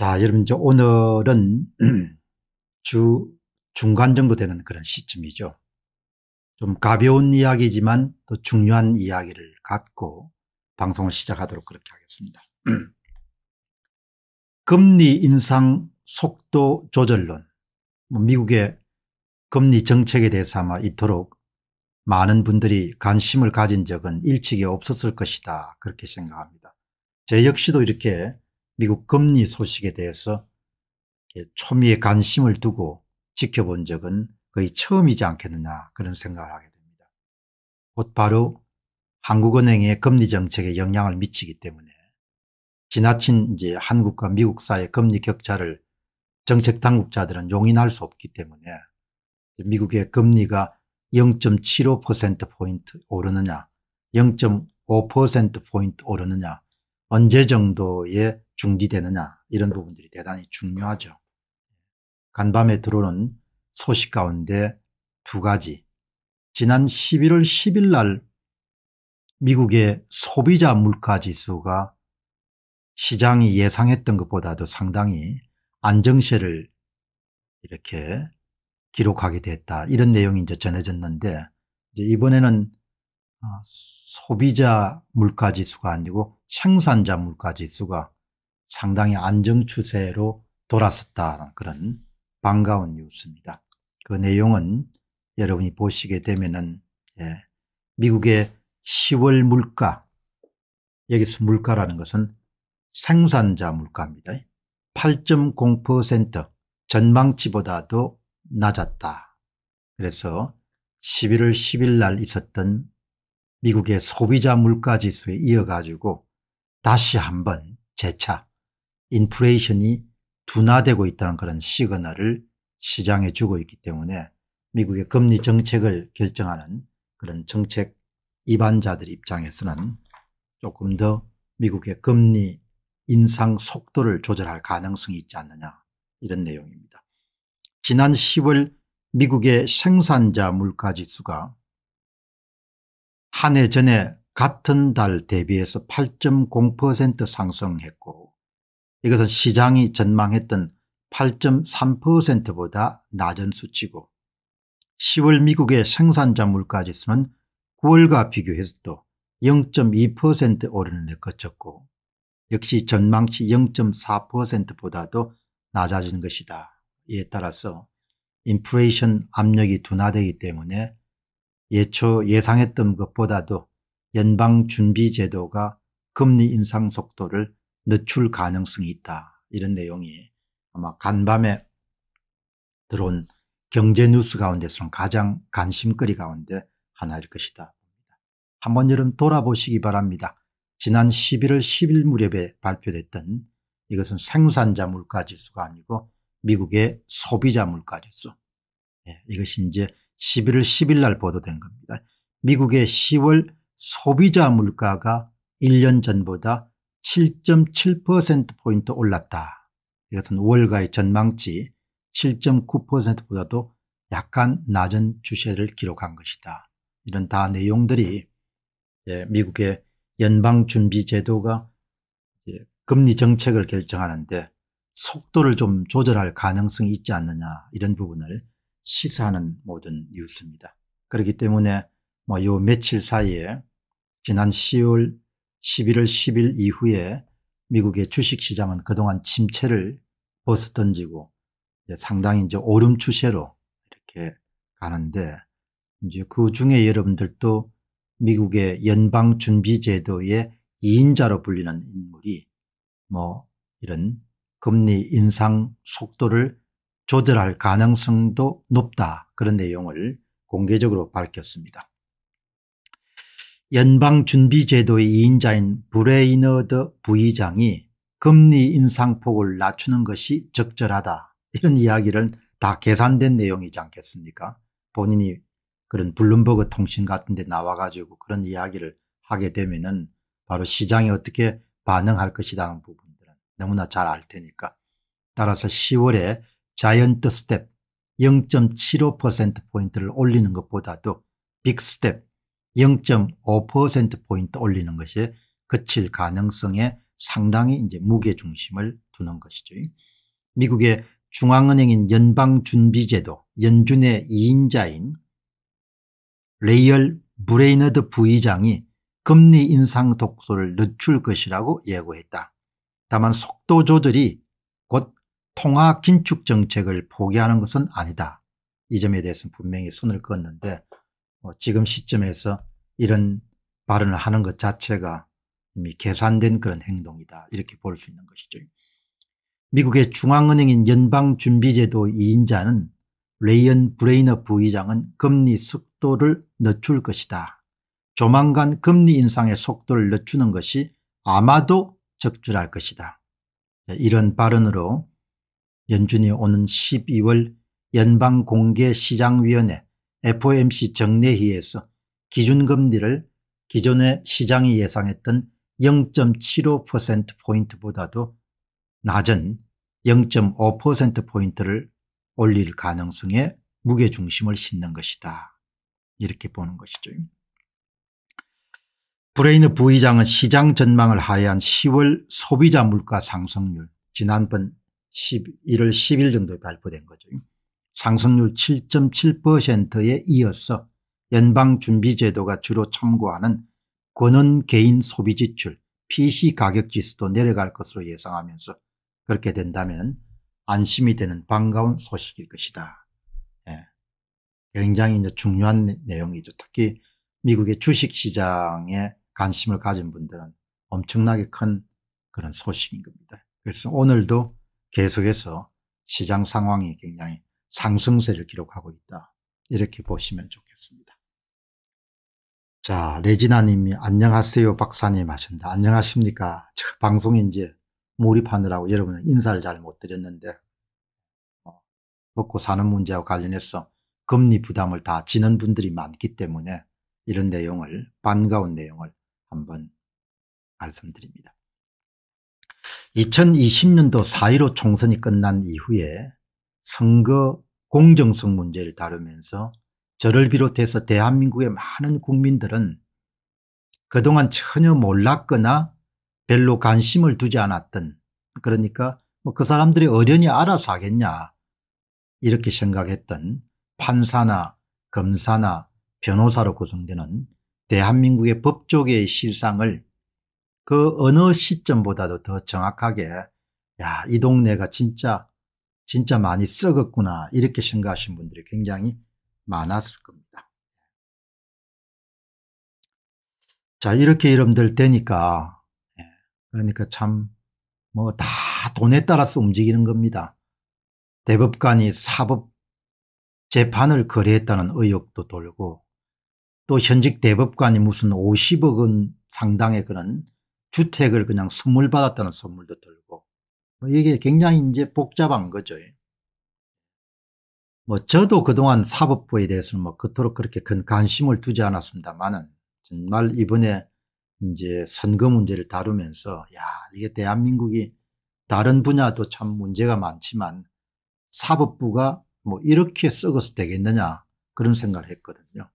자, 여러분 이제 오늘은 주 중간 정도 되는 그런 시점이죠. 좀 가벼운 이야기지만 또 중요한 이야기를 갖고 방송을 시작하도록 그렇게 하겠습니다. 금리 인상 속도 조절론. 뭐 미국의 금리 정책에 대해서 아마 이토록 많은 분들이 관심을 가진 적은 일찍이 없었을 것이다. 그렇게 생각합니다. 제 역시도 이렇게 미국 금리 소식에 대해서 초미의 관심을 두고 지켜본 적은 거의 처음이지 않겠느냐 그런 생각을 하게 됩니다. 곧바로 한국은행의 금리 정책에 영향을 미치기 때문에 지나친 이제 한국과 미국 사이의 금리 격차를 정책 당국자들은 용인할 수 없기 때문에 미국의 금리가 0.75%포인트 오르느냐 0.5%포인트 오르느냐 언제 정도의 중지되느냐 이런 부분들이 대단히 중요하죠. 간밤에 들어오는 소식 가운데 두 가지 지난 11월 10일 날 미국의 소비자 물가지수가 시장이 예상했던 것보다도 상당히 안정세를 이렇게 기록하게 됐다 이런 내용이 이제 전해졌는데 이제 이번에는 아, 소비자 물가지수가 아니고 생산자 물가지수가 상당히 안정 추세로 돌아섰다는 그런 반가운 뉴스입니다. 그 내용은 여러분이 보시게 되면은 예, 미국의 10월 물가 여기서 물가라는 것은 생산자 물가입니다. 8.0% 전망치보다도 낮았다. 그래서 11월 10일 날 있었던 미국의 소비자 물가 지수에 이어가지고 다시 한번 재차 인플레이션이 둔화되고 있다는 그런 시그널을 시장에 주고 있기 때문에 미국의 금리 정책을 결정하는 그런 정책 입안자들 입장에서는 조금 더 미국의 금리 인상 속도를 조절할 가능성이 있지 않느냐 이런 내용입니다. 지난 10월 미국의 생산자 물가지수가 한 해 전에 같은 달 대비해서 8.0% 상승했고 이것은 시장이 전망했던 8.3%보다 낮은 수치고 10월 미국의 생산자 물가지수는 9월과 비교해서도 0.2%오르는데 거쳤고 역시 전망치 0.4%보다도 낮아진 것이다. 이에 따라서 인플레이션 압력이 둔화되기 때문에 예초 예상했던 것보다도 연방준비제도가 금리 인상 속도를 늦출 가능성이 있다. 이런 내용이 아마 간밤에 들어온 경제 뉴스 가운데서는 가장 관심거리 가운데 하나일 것이다. 한번 여름 돌아보시기 바랍니다. 지난 11월 10일 무렵에 발표됐던 이것은 생산자 물가지수가 아니고 미국의 소비자 물가지수. 예, 이것이 이제 11월 10일 날 보도된 겁니다. 미국의 10월 소비자 물가가 1년 전보다 7.7%포인트 올랐다. 이것은 월가의 전망치 7.9%보다도 약간 낮은 주세를 기록한 것이다. 이런 다 내용들이 미국의 연방준비제도가 금리 정책을 결정하는데 속도를 좀 조절할 가능성이 있지 않느냐 이런 부분을 시사하는 모든 뉴스입니다. 그렇기 때문에 뭐 요 며칠 사이에 지난 10월 11월 10일 이후에 미국의 주식시장은 그동안 침체를 벗어 던지고 상당히 이제 오름 추세로 이렇게 가는데 이제 그 중에 여러분들도 미국의 연방준비제도의 2인자로 불리는 인물이 뭐 이런 금리 인상 속도를 조절할 가능성도 높다 그런 내용을 공개적으로 밝혔습니다. 연방준비제도의 2인자인 브레이너드 부의장이 금리 인상폭을 낮추는 것이 적절하다 이런 이야기를 다 계산된 내용이지 않겠습니까 본인이 그런 블룸버그 통신 같은 데 나와 가지고 그런 이야기를 하게 되면은 바로 시장이 어떻게 반응할 것이다 하는 부분들은 너무나 잘 알 테니까 따라서 10월에 자이언트 스텝 0.75%포인트를 올리는 것보다도 빅 스텝 0.5%포인트 올리는 것이 그칠 가능성에 상당히 이제 무게중심을 두는 것이죠. 미국의 중앙은행인 연방준비제도 연준의 2인자인 레이얼 브레이너드 부의장이 금리 인상 독소를 늦출 것이라고 예고했다. 다만 속도 조절이 곧 통화 긴축 정책을 포기하는 것은 아니다. 이 점에 대해서는 분명히 선을 그었는데 어, 지금 시점에서 이런 발언을 하는 것 자체가 이미 계산된 그런 행동이다 이렇게 볼 수 있는 것이죠. 미국의 중앙은행인 연방준비제도 2인자는 레이언 브레이너 부의장은 금리 속도를 늦출 것이다. 조만간 금리 인상의 속도를 늦추는 것이 아마도 적절할 것이다. 네, 이런 발언으로 연준이 오는 12월 연방공개시장위원회 FOMC 정례회에서 기준금리를 기존의 시장이 예상했던 0.75%포인트보다도 낮은 0.5%포인트를 올릴 가능성에 무게중심을 싣는 것이다. 이렇게 보는 것이죠. 브레인 부의장은 시장 전망을 하회한 10월 소비자 물가 상승률 지난번 11월 10일 정도에 발표된 거죠. 상승률 7.7%에 이어서 연방준비제도가 주로 참고하는 권원 개인 소비지출 PC 가격지수도 내려갈 것으로 예상하면서 그렇게 된다면 안심이 되는 반가운 소식일 것이다. 예. 굉장히 이제 중요한 내용이죠. 특히 미국의 주식시장에 관심을 가진 분들은 엄청나게 큰 그런 소식인 겁니다. 그래서 오늘도 계속해서 시장 상황이 굉장히 상승세를 기록하고 있다. 이렇게 보시면 좋겠습니다. 자, 레지나님이 안녕하세요 박사님 하신다. 안녕하십니까. 저 방송에 이제 몰입하느라고 여러분 인사를 잘 못 드렸는데 어, 먹고 사는 문제와 관련해서 금리 부담을 다 지는 분들이 많기 때문에 이런 내용을 반가운 내용을 한번 말씀드립니다. 2020년도 4.15 총선이 끝난 이후에 선거 공정성 문제를 다루면서 저를 비롯해서 대한민국의 많은 국민들은 그동안 전혀 몰랐거나 별로 관심을 두지 않았던 그러니까 뭐 그 사람들이 어련히 알아서 하겠냐 이렇게 생각했던 판사나 검사나 변호사로 구성되는 대한민국의 법조계의 실상을 그 어느 시점보다도 더 정확하게 야 이 동네가 진짜 진짜 많이 썩었구나 이렇게 생각하신 분들이 굉장히 많았을 겁니다. 자 이렇게 여러분들 되니까 예, 그러니까 참 뭐 다 돈에 따라서 움직이는 겁니다. 대법관이 사법 재판을 거래했다는 의혹도 돌고 또 현직 대법관이 무슨 50억 원 상당의 그런 주택을 그냥 선물 받았다는 선물도 돌고 뭐 이게 굉장히 이제 복잡한 거죠. 뭐 저도 그동안 사법부에 대해서는 뭐 그토록 그렇게 큰 관심을 두지 않았습니다만은 정말 이번에 이제 선거 문제를 다루면서 야 이게 대한민국이 다른 분야도 참 문제가 많지만 사법부가 뭐 이렇게 썩어서 되겠느냐 그런 생각을 했거든요.